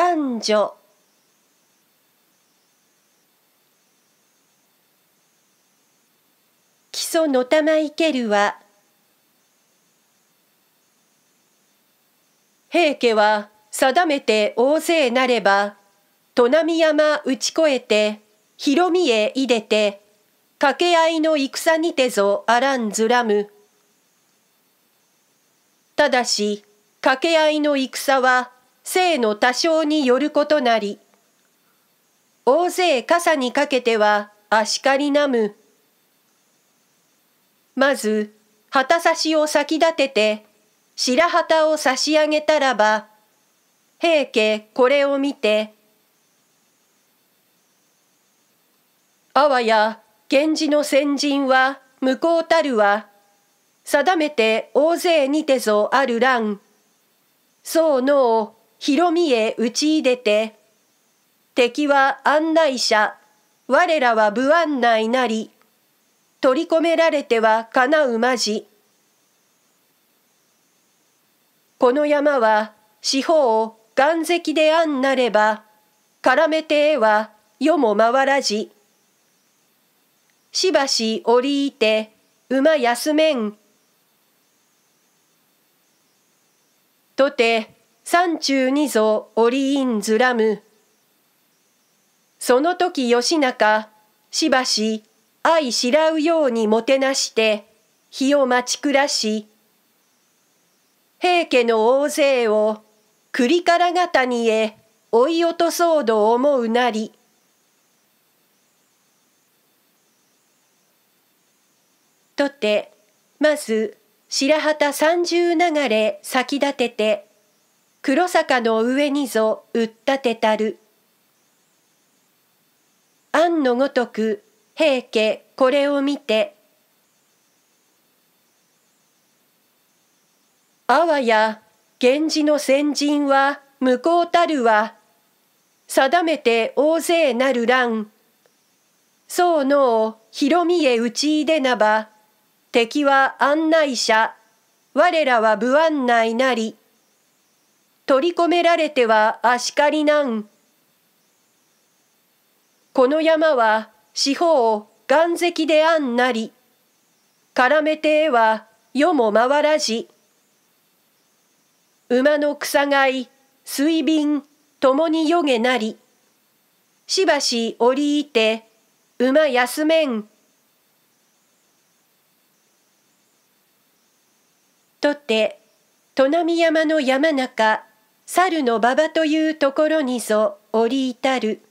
男女基礎のたまいけるは平家は定めて大勢なれば砺波山打ち越えて広見へいでて掛け合いの戦にてぞあらんずらむただし掛け合いの戦は性の多少によることなり大勢傘にかけては足しかりなむまず旗差しを先立てて白旗を差し上げたらば平家これを見てあわや源氏の先人は向こうたるは定めて大勢にてぞある乱そうのう広見へ打ち入れて、敵は案内者、我らは不案内なり、取り込められてはかなうまじ。この山は四方を岩石であんなれば、絡めてえは世も回らじ。しばし折りいて馬休めん。とて三中二お折いんずらむ。その時義仲、しばし、愛しらうようにもてなして、日を待ち暮らし、平家の大勢を、栗からがたにへ追い落とそうと思うなり。とて、まず、白旗三十流れ先立てて、黒坂の上にぞうったてたる。案のごとく平家これを見て。あわや源氏の先人は向こうたるは定めて大勢なる乱。そうのを広見へ打ち入れなば敵は案内者我らは不案内なり。取り込められては足かりなんこの山は四方岩石であんなり絡めてえは世も回らじ馬の草がい水瓶ともによげなりしばし折りいて馬休めんとて砺波山の山中猿の馬場というところにぞ降り至る。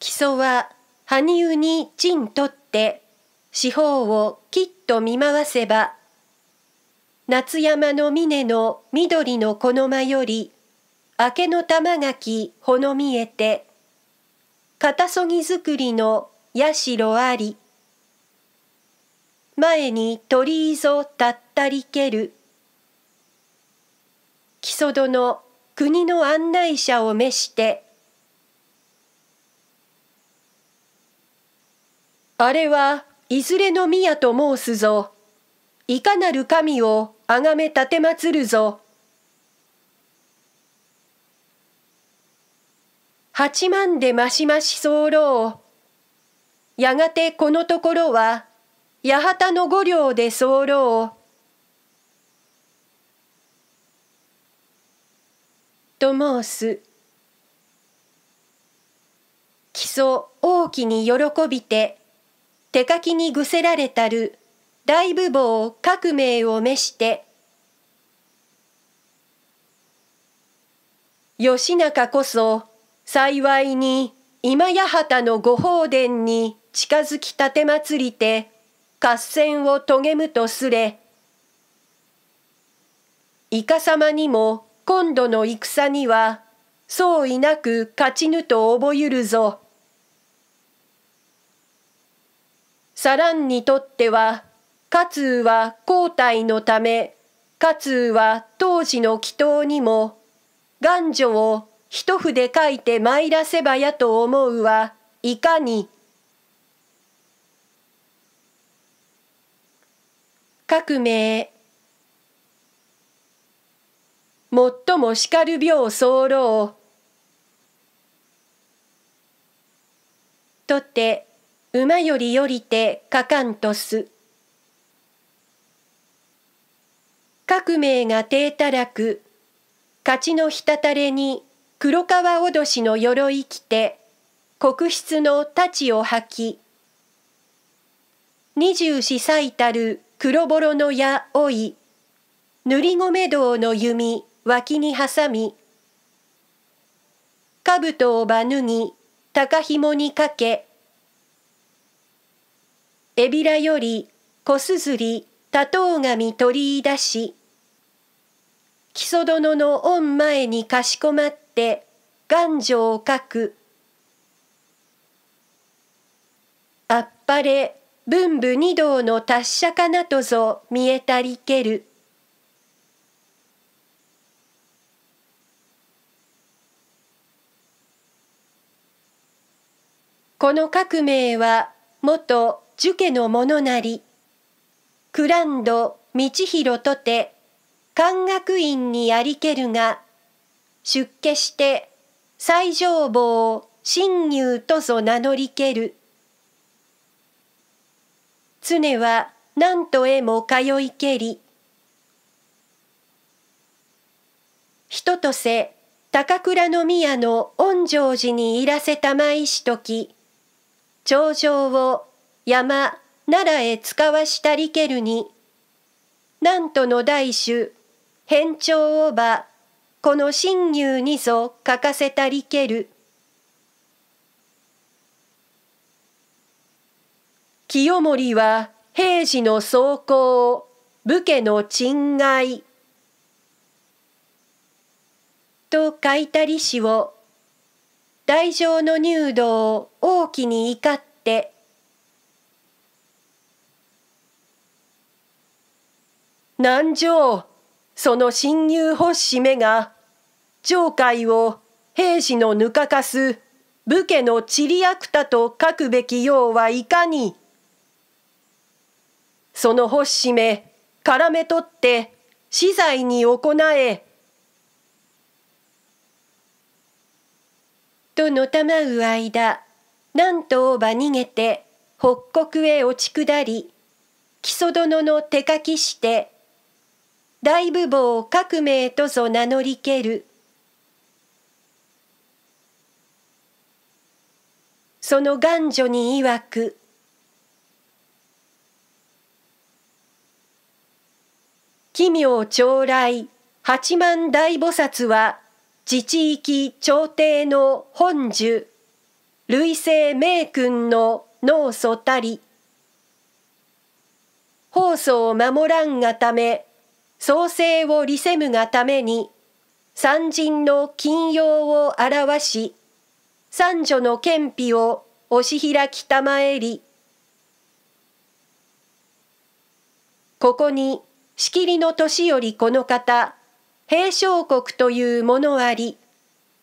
木曽は羽生に陣取って四方をきっと見回せば夏山の峰の緑のこの間より明けの玉垣ほの見えて片そぎ作りの社あり前に鳥居ぞ立ったりける木曽殿国の案内者を召してあれはいずれの宮と申すぞいかなる神をあがめ奉てまつるぞ八万でましまし候やがてこのところは八幡の五両で候と申す基礎大きに喜びて手書きにぐせられたる大部房革命を召して義仲こそ幸いに今八幡の御法殿に近づきたてまつりて合戦を遂げむとすれいか様にも今度の戦には相違なく勝ちぬと覚ゆるぞ。サランにとっては勝は交代のため勝は当時の祈祷にも願書を一筆書いて参らせばやと思うはいかに。革命最もしかる病候をとって馬よりよりてかかんとす革命が低たらく勝ちのひたたれに黒川おどしの鎧着て国室の太刀を吐き二十四歳たる黒ぼろの矢老い塗り米堂の弓脇に挟み兜をば脱ぎ高紐にかけえびらより小すずり多頭神取り出し木曽殿の御前にかしこまって願女を書くあっぱれ文武二道の達者かなとぞ見えたりける。この革命は元儒家の者なりクランド道広とて漢学院にありけるが出家して最上坊親友とぞ名乗りける常は何とへも通いけり人とせ高倉宮の御成寺にいらせたまいしとき頂上を山奈良へ使わしたりけるになんとの大主変調をばこの新入にぞ書かせたりける清盛は平時の草行を武家の賃害。と書いたりしを大乗の入道を大きに怒って南城その侵入欲しめが上海を兵士のぬかかす武家のチリアクタと書くべきようはいかにその欲しめ絡め取って死罪に行えとのたまう間なんとば逃げて北国へ落ち下り木曽殿の手書きして大武坊革命とぞ名乗りけるその願女にいわく奇妙将来八万大菩薩は自治域朝廷の本樹類性名君の脳素たり法祖を守らんがため創生を利せむがために三人の金曜を表し三女の憲秘を押し開きたまえりここに仕切りの年よりこの方平将国というものあり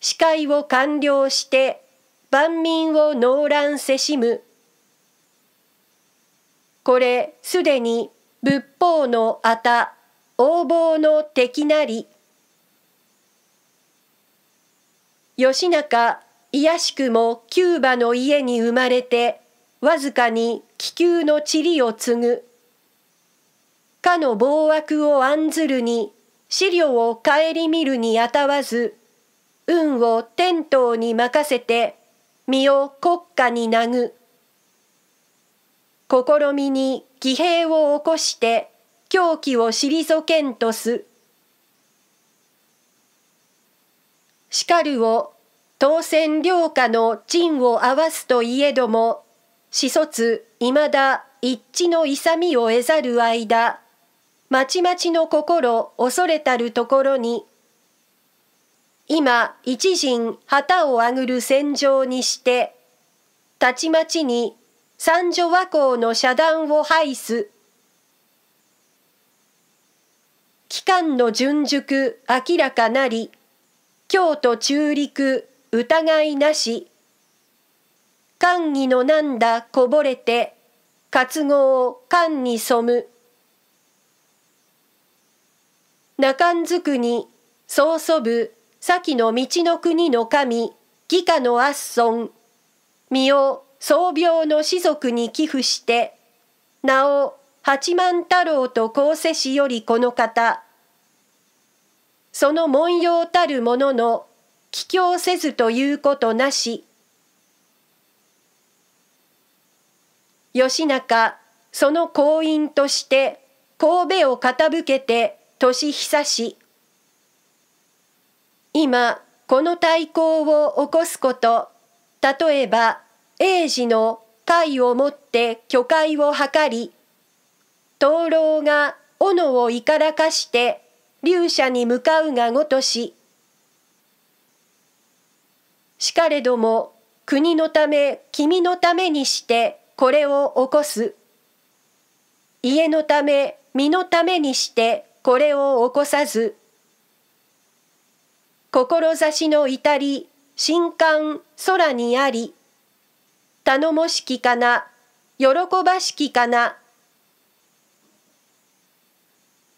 司会を完了して万民を農乱せしむこれすでに仏法のあた横暴の敵なり義仲卑しくもキューバの家に生まれてわずかに気球の塵を継ぐかの暴悪を案ずるに資料を顧みるにあたわず運を天頭に任せて身を国家に投ぐ試みに騎兵を起こして狂気を退けんとすしかるを当選領下の陣を合わすといえども始卒いまだ一致の勇みを得ざる間まちまちの心恐れたるところに今一陣旗をあぐる戦場にしてたちまちに三女和光の遮断を排す期間の順熟明らかなり京都中陸疑いなし官儀のなんだこぼれて活語を官に染む中んずくに、曽祖部、先の道の国の神、義家の圧尊、身を宗廟の士族に寄付して、名を八幡太郎と構世氏よりこの方、その文様たるものの、帰郷せずということなし、義仲、その行員として、神戸を傾けて、俊久氏今この対抗を起こすこと例えば英治の会をもって巨海を図り灯籠が斧をいからかして竜者に向かうがごとししかれども国のため君のためにしてこれを起こす家のため身のためにしてこれを起こさず志の至り神官空にあり頼もしきかな喜ばしきかな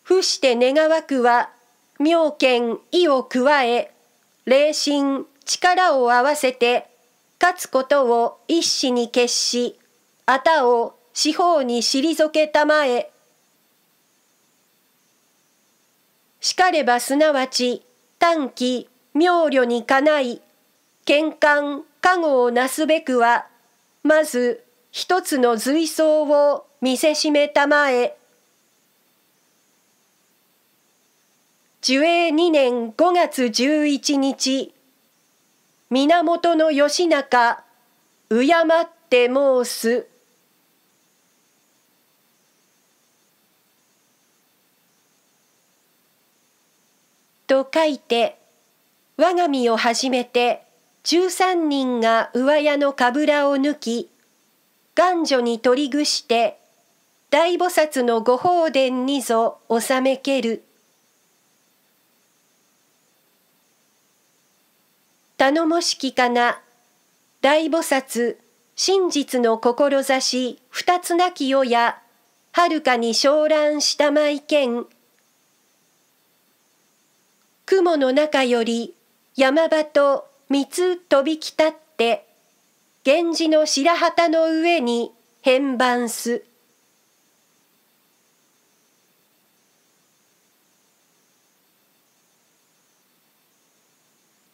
伏して願わくは妙見意を加え霊心力を合わせて勝つことを一死に決しあたを四方に退けたまえしかればすなわち短期妙慮にかない喧嘩加護をなすべくはまず一つの随想を見せしめたまえ寿永二年五月十一日源義仲敬って申すと書いて我が身をはじめて13人が上屋のかぶらを抜き願女に取りぐして大菩薩のご法殿にぞ納めける頼もしきかな大菩薩真実の志二つなき世やはるかに昇乱したまいけん雲の中より山場とつ飛びきたって源氏の白旗の上に変番す。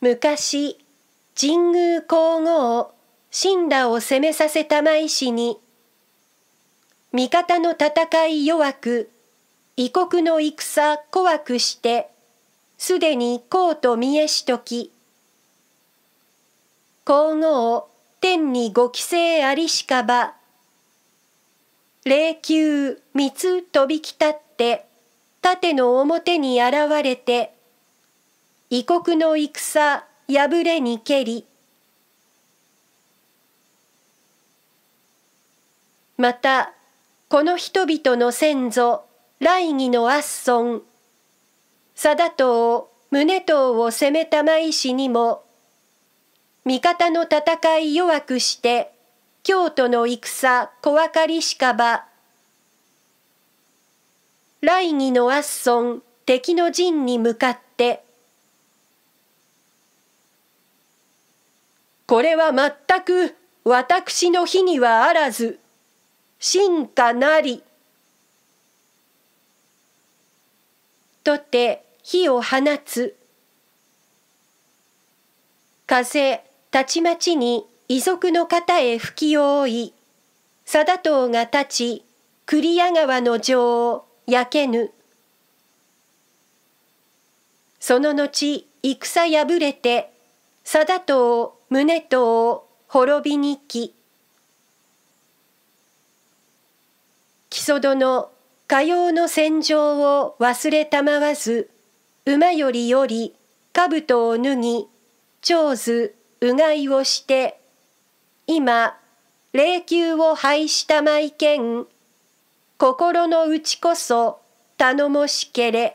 昔神宮皇后神羅を攻めさせた舞師に味方の戦い弱く異国の戦怖くしてすでにこうと見えしとき皇后天にご規制ありしかば霊柩三つ飛びきたって盾の表に現れて異国の戦破れにけりまたこの人々の先祖来義の圧孫貞藤宗藤を攻めたまいしにも味方の戦い弱くして京都の戦小分かりしかば来義の圧損敵の陣に向かってこれは全く私の日にはあらず進化なりとて火を放つ風たちまちに遺族の方へ吹き覆い貞藤が立ち栗屋川の城を焼けぬその後戦破れて貞藤宗藤滅びにき木曽殿かようの戦場を忘れたまわず馬よりより兜を脱ぎ長図うがいをして今霊柩を拝したまいけん心の内こそ頼もしけれ」。